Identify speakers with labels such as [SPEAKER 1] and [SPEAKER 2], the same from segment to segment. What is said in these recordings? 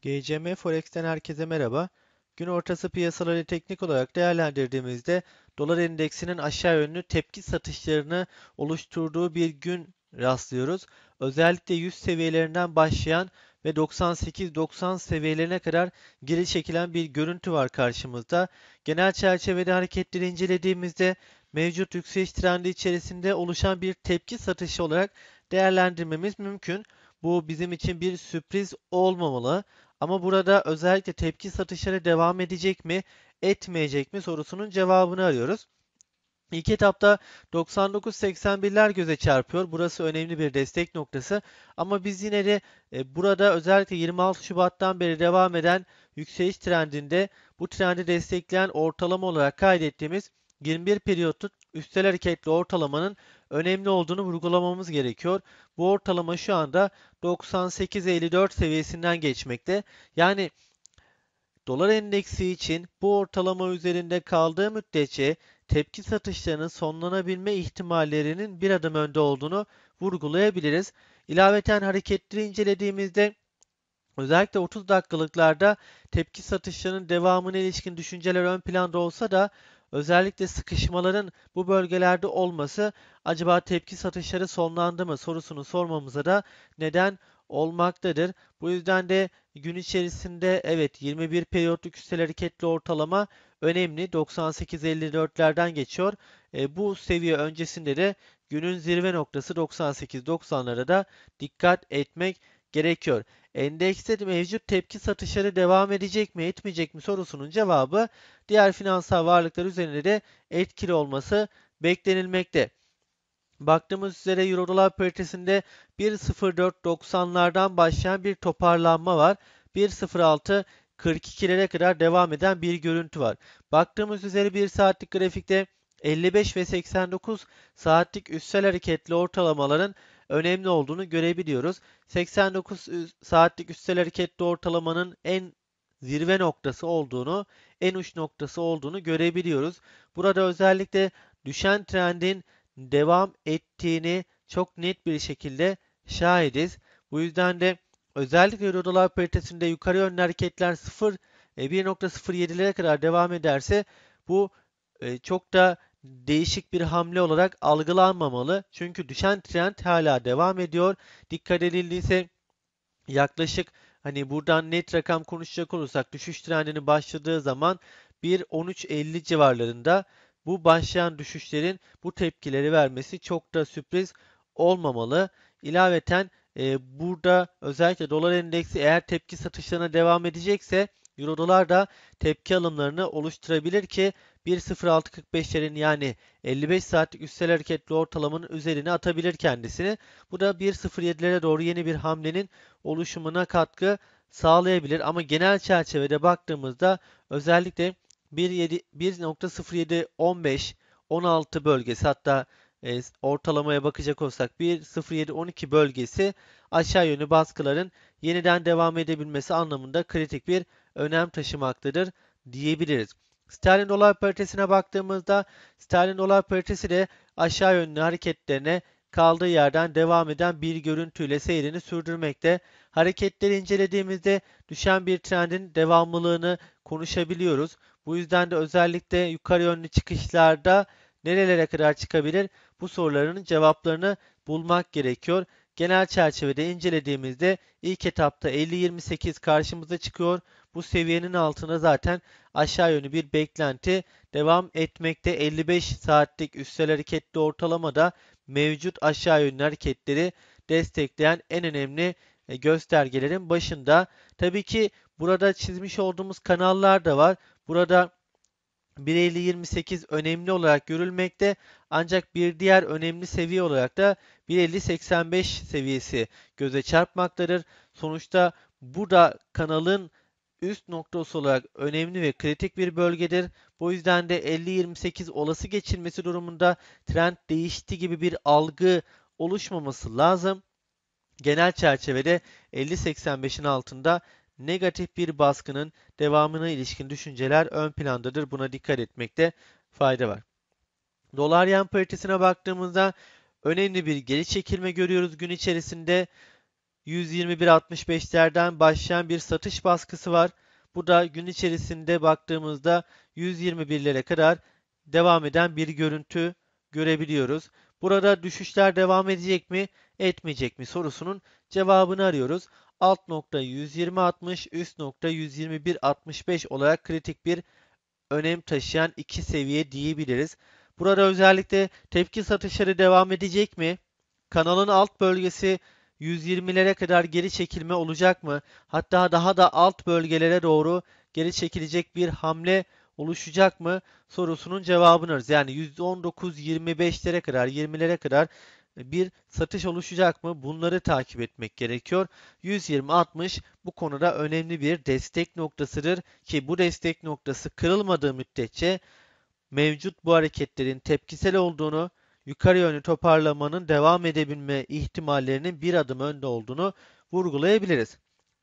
[SPEAKER 1] GCM Forex'ten herkese merhaba. Gün ortası piyasaları teknik olarak değerlendirdiğimizde dolar endeksinin aşağı yönlü tepki satışlarını oluşturduğu bir gün rastlıyoruz. Özellikle 100 seviyelerinden başlayan ve 98-90 seviyelerine kadar geri çekilen bir görüntü var karşımızda. Genel çerçevede hareketleri incelediğimizde mevcut yükseliş trendi içerisinde oluşan bir tepki satışı olarak değerlendirmemiz mümkün. Bu bizim için bir sürpriz olmamalı. Ama burada özellikle tepki satışları devam edecek mi, etmeyecek mi sorusunun cevabını arıyoruz. İlk etapta 99.81'ler göze çarpıyor. Burası önemli bir destek noktası. Ama biz yine de e, burada özellikle 26 Şubat'tan beri devam eden yükseliş trendinde bu trendi destekleyen ortalama olarak kaydettiğimiz 21 periyotluk üstel hareketli ortalamanın önemli olduğunu vurgulamamız gerekiyor. Bu ortalama şu anda 98.54 seviyesinden geçmekte. Yani dolar endeksi için bu ortalama üzerinde kaldığı müddetçe tepki satışlarının sonlanabilme ihtimallerinin bir adım önde olduğunu vurgulayabiliriz. İlaveten hareketleri incelediğimizde Özellikle 30 dakikalıklarda tepki satışlarının devamına ilişkin düşünceler ön planda olsa da Özellikle sıkışmaların bu bölgelerde olması acaba tepki satışları sonlandı mı sorusunu sormamıza da neden olmaktadır. Bu yüzden de gün içerisinde evet 21 periyotlu üstel hareketli ortalama önemli. 98.54'lerden geçiyor. E, bu seviye öncesinde de günün zirve noktası 98.90'lara da dikkat etmek gerekiyor. Endekste mevcut tepki satışları devam edecek mi etmeyecek mi sorusunun cevabı diğer finansal varlıklar üzerinde de etkili olması beklenilmekte. Baktığımız üzere Euro dolar paritesinde 1.04.90'lardan başlayan bir toparlanma var. 1.06.42'lere kadar devam eden bir görüntü var. Baktığımız üzere 1 saatlik grafikte 55 ve 89 saatlik üstsel hareketli ortalamaların önemli olduğunu görebiliyoruz. 89 e, saatlik üstel hareketli ortalamanın en zirve noktası olduğunu, en uç noktası olduğunu görebiliyoruz. Burada özellikle düşen trendin devam ettiğini çok net bir şekilde şahidiz. Bu yüzden de özellikle Euro dolar paritesinde yukarı yönlü hareketler 0 1.07'lere e, kadar devam ederse bu e, çok da değişik bir hamle olarak algılanmamalı. Çünkü düşen trend hala devam ediyor. Dikkat edildiyse yaklaşık hani buradan net rakam konuşacak olursak düşüş trendini başladığı zaman 1.13.50 civarlarında bu başlayan düşüşlerin bu tepkileri vermesi çok da sürpriz olmamalı. İlaveten e, burada özellikle dolar endeksi eğer tepki satışlarına devam edecekse Euro da tepki alımlarını oluşturabilir ki 1.06.45'lerin yani 55 saatlik üstel hareketli ortalamanın üzerine atabilir kendisini. Bu da 1.07'lere doğru yeni bir hamlenin oluşumuna katkı sağlayabilir. Ama genel çerçevede baktığımızda özellikle 1.07.15 16 bölgesi hatta e, ortalamaya bakacak olsak 1.07.12 bölgesi aşağı yönlü baskıların yeniden devam edebilmesi anlamında kritik bir önem taşımaktadır diyebiliriz. Sterlin dolar paritesine baktığımızda sterlin dolar paritesi de aşağı yönlü hareketlerine kaldığı yerden devam eden bir görüntüyle seyrini sürdürmekte. Hareketleri incelediğimizde düşen bir trendin devamlılığını konuşabiliyoruz. Bu yüzden de özellikle yukarı yönlü çıkışlarda nerelere kadar çıkabilir bu soruların cevaplarını bulmak gerekiyor. Genel çerçevede incelediğimizde ilk etapta 50-28 karşımıza çıkıyor. Bu seviyenin altına zaten aşağı yönlü bir beklenti devam etmekte. 55 saatlik üstel hareketli ortalamada mevcut aşağı yönlü hareketleri destekleyen en önemli e, göstergelerin başında. Tabii ki burada çizmiş olduğumuz kanallar da var. Burada 1.50-28 önemli olarak görülmekte ancak bir diğer önemli seviye olarak da 1.50-85 seviyesi göze çarpmaktadır. Sonuçta bu da kanalın üst noktası olarak önemli ve kritik bir bölgedir. Bu yüzden de 50-28 olası geçilmesi durumunda trend değişti gibi bir algı oluşmaması lazım. Genel çerçevede 50-85'in altında negatif bir baskının devamına ilişkin düşünceler ön plandadır. Buna dikkat etmekte fayda var. Dolar yen paritesine baktığımızda önemli bir geri çekilme görüyoruz gün içerisinde. 121.65'lerden başlayan bir satış baskısı var. Bu da gün içerisinde baktığımızda 121'lere kadar devam eden bir görüntü görebiliyoruz. Burada düşüşler devam edecek mi, etmeyecek mi sorusunun cevabını arıyoruz alt nokta 120.60, üst nokta 121.65 olarak kritik bir önem taşıyan iki seviye diyebiliriz. Burada özellikle tepki satışları devam edecek mi? Kanalın alt bölgesi 120'lere kadar geri çekilme olacak mı? Hatta daha da alt bölgelere doğru geri çekilecek bir hamle oluşacak mı sorusunun cevabını arıyoruz. Yani 119.25'lere kadar 20'lere kadar bir satış oluşacak mı? Bunları takip etmek gerekiyor. 120-60 bu konuda önemli bir destek noktasıdır ki bu destek noktası kırılmadığı müddetçe mevcut bu hareketlerin tepkisel olduğunu, yukarı yönlü toparlamanın devam edebilme ihtimallerinin bir adım önde olduğunu vurgulayabiliriz.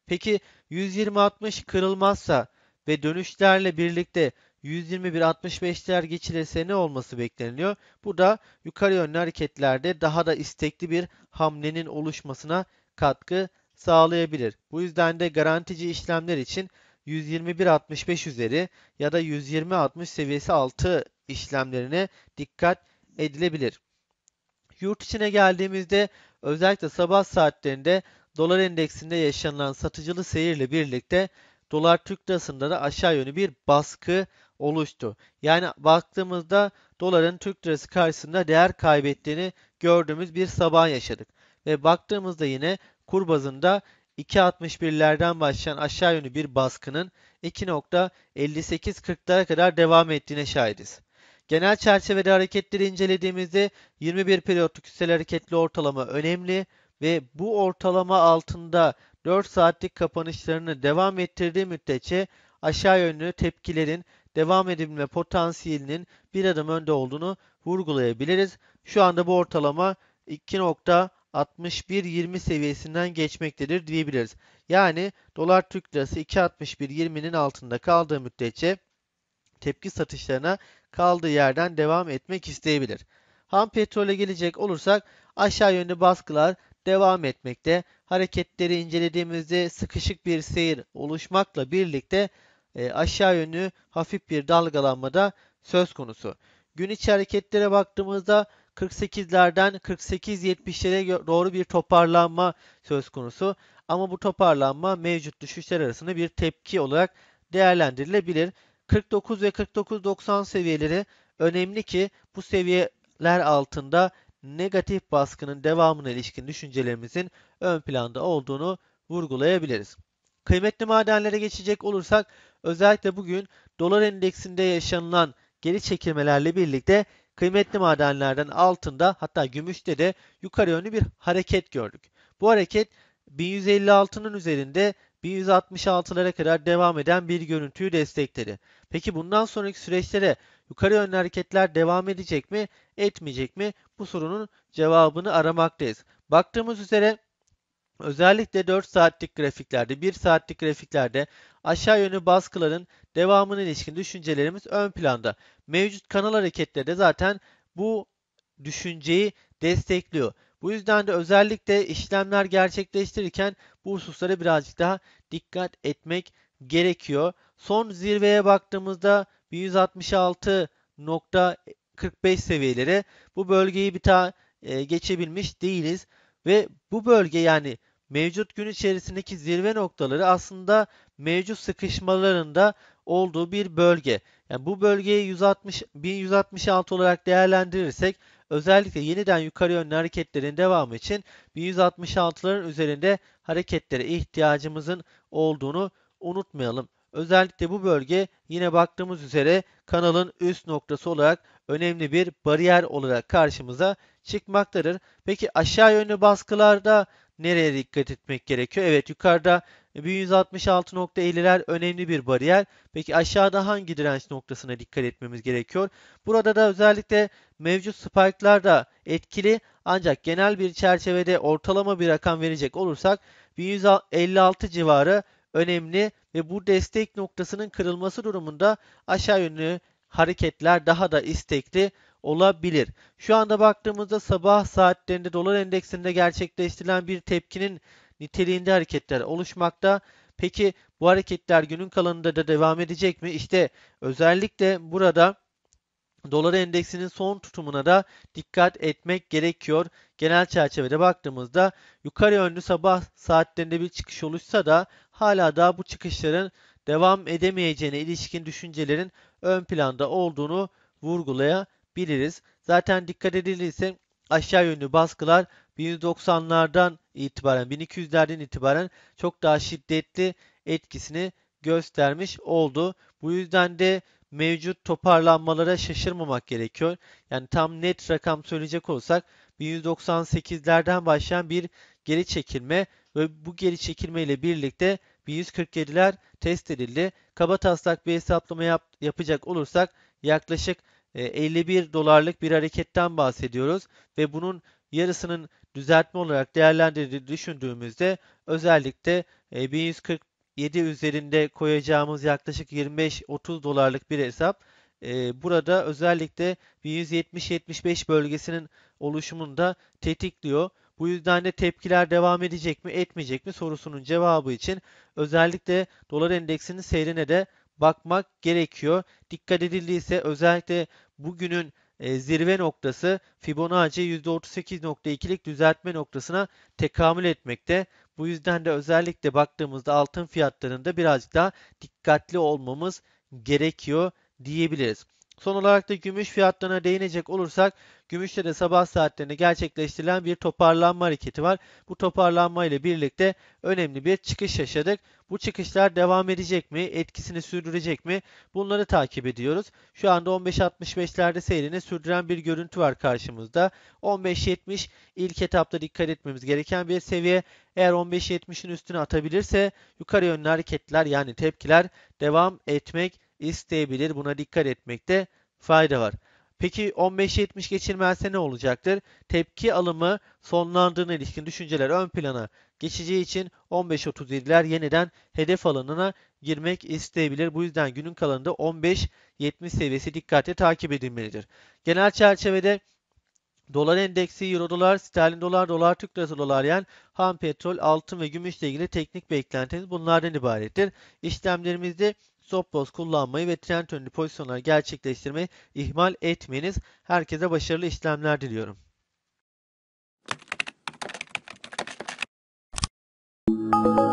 [SPEAKER 1] Peki 120-60 kırılmazsa ve dönüşlerle birlikte 121.65'ler geçilirse ne olması bekleniyor. Bu da yukarı yönlü hareketlerde daha da istekli bir hamlenin oluşmasına katkı sağlayabilir. Bu yüzden de garantici işlemler için 121.65 üzeri ya da 120.60 seviyesi altı işlemlerine dikkat edilebilir. Yurt içine geldiğimizde özellikle sabah saatlerinde dolar endeksinde yaşanılan satıcılı seyirle birlikte dolar Türk lirasında da aşağı yönlü bir baskı oluştu. Yani baktığımızda doların Türk lirası karşısında değer kaybettiğini gördüğümüz bir sabah yaşadık. Ve baktığımızda yine kur bazında 2.61'lerden başlayan aşağı yönlü bir baskının 258 2.5840'lara kadar devam ettiğine şahidiz. Genel çerçevede hareketleri incelediğimizde 21 periyotluk hisseli hareketli ortalama önemli ve bu ortalama altında 4 saatlik kapanışlarını devam ettirdiği müddetçe aşağı yönlü tepkilerin devam edilme potansiyelinin bir adım önde olduğunu vurgulayabiliriz. Şu anda bu ortalama 2.6120 seviyesinden geçmektedir diyebiliriz. Yani dolar Türk lirası 2.6120'nin altında kaldığı müddetçe tepki satışlarına kaldığı yerden devam etmek isteyebilir. Ham petrole gelecek olursak aşağı yönlü baskılar devam etmekte. Hareketleri incelediğimizde sıkışık bir seyir oluşmakla birlikte e, aşağı yönlü hafif bir dalgalanma da söz konusu. Gün içi hareketlere baktığımızda 48'lerden 48-70'lere doğru bir toparlanma söz konusu. Ama bu toparlanma mevcut düşüşler arasında bir tepki olarak değerlendirilebilir. 49 ve 49.90 seviyeleri önemli ki bu seviyeler altında negatif baskının devamına ilişkin düşüncelerimizin ön planda olduğunu vurgulayabiliriz. Kıymetli madenlere geçecek olursak özellikle bugün dolar endeksinde yaşanılan geri çekilmelerle birlikte kıymetli madenlerden altında hatta gümüşte de yukarı yönlü bir hareket gördük. Bu hareket 1156'nın üzerinde 1166'lara kadar devam eden bir görüntüyü destekledi. Peki bundan sonraki süreçlere yukarı yönlü hareketler devam edecek mi, etmeyecek mi? Bu sorunun cevabını aramaktayız. Baktığımız üzere Özellikle 4 saatlik grafiklerde, 1 saatlik grafiklerde aşağı yönlü baskıların devamına ilişkin düşüncelerimiz ön planda. Mevcut kanal hareketleri de zaten bu düşünceyi destekliyor. Bu yüzden de özellikle işlemler gerçekleştirirken bu hususlara birazcık daha dikkat etmek gerekiyor. Son zirveye baktığımızda 166.45 seviyeleri bu bölgeyi bir daha e, geçebilmiş değiliz ve bu bölge yani mevcut gün içerisindeki zirve noktaları aslında mevcut sıkışmalarında olduğu bir bölge. Yani bu bölgeyi 160 1166 olarak değerlendirirsek özellikle yeniden yukarı yönlü hareketlerin devamı için 1166'ların üzerinde hareketlere ihtiyacımızın olduğunu unutmayalım. Özellikle bu bölge yine baktığımız üzere kanalın üst noktası olarak önemli bir bariyer olarak karşımıza çıkmaktadır. Peki aşağı yönlü baskılarda nereye dikkat etmek gerekiyor? Evet yukarıda 1166.50'ler e, önemli bir bariyer. Peki aşağıda hangi direnç noktasına dikkat etmemiz gerekiyor? Burada da özellikle mevcut spike'lar da etkili ancak genel bir çerçevede ortalama bir rakam verecek olursak 1156 civarı önemli ve bu destek noktasının kırılması durumunda aşağı yönlü hareketler daha da istekli olabilir. Şu anda baktığımızda sabah saatlerinde dolar endeksinde gerçekleştirilen bir tepkinin niteliğinde hareketler oluşmakta. Peki bu hareketler günün kalanında da devam edecek mi? İşte özellikle burada dolar endeksinin son tutumuna da dikkat etmek gerekiyor. Genel çerçevede baktığımızda yukarı yönlü sabah saatlerinde bir çıkış oluşsa da hala daha bu çıkışların devam edemeyeceğine ilişkin düşüncelerin ön planda olduğunu vurgulayabiliriz biliriz. Zaten dikkat edilirse aşağı yönlü baskılar 1190'lardan itibaren 1200'lerden itibaren çok daha şiddetli etkisini göstermiş oldu. Bu yüzden de mevcut toparlanmalara şaşırmamak gerekiyor. Yani tam net rakam söyleyecek olsak 1198'lerden başlayan bir geri çekilme ve bu geri çekilme ile birlikte 1147'ler test edildi. Kaba taslak bir hesaplama yap yapacak olursak yaklaşık 51 ee, dolarlık bir hareketten bahsediyoruz ve bunun yarısının düzeltme olarak değerlendirdiği düşündüğümüzde özellikle 1147 e, üzerinde koyacağımız yaklaşık 25-30 dolarlık bir hesap e, burada özellikle 1170-75 bölgesinin oluşumunu da tetikliyor. Bu yüzden de tepkiler devam edecek mi etmeyecek mi sorusunun cevabı için özellikle dolar endeksinin seyrine de bakmak gerekiyor. Dikkat edildiyse özellikle bugünün e, zirve noktası Fibonacci %38.2'lik düzeltme noktasına tekamül etmekte. Bu yüzden de özellikle baktığımızda altın fiyatlarında birazcık daha dikkatli olmamız gerekiyor diyebiliriz. Son olarak da gümüş fiyatlarına değinecek olursak gümüşte de sabah saatlerinde gerçekleştirilen bir toparlanma hareketi var. Bu toparlanma ile birlikte önemli bir çıkış yaşadık. Bu çıkışlar devam edecek mi? Etkisini sürdürecek mi? Bunları takip ediyoruz. Şu anda 15.65'lerde seyrini sürdüren bir görüntü var karşımızda. 15.70 ilk etapta dikkat etmemiz gereken bir seviye. Eğer 15.70'in üstüne atabilirse yukarı yönlü hareketler yani tepkiler devam etmek isteyebilir. Buna dikkat etmekte fayda var. Peki 15-70 geçirmezse ne olacaktır? Tepki alımı sonlandığına ilişkin düşünceler ön plana geçeceği için 15-37'ler yeniden hedef alanına girmek isteyebilir. Bu yüzden günün kalanında 15-70 seviyesi dikkatle takip edilmelidir. Genel çerçevede Dolar endeksi, euro dolar, sterlin dolar, dolar Türk lirası dolar yen, ham petrol, altın ve gümüşle ilgili teknik beklentimiz bunlardan ibarettir. İşlemlerimizde stop loss kullanmayı ve trend yönlü pozisyonlar gerçekleştirmeyi ihmal etmeyiniz. Herkese başarılı işlemler diliyorum. Thank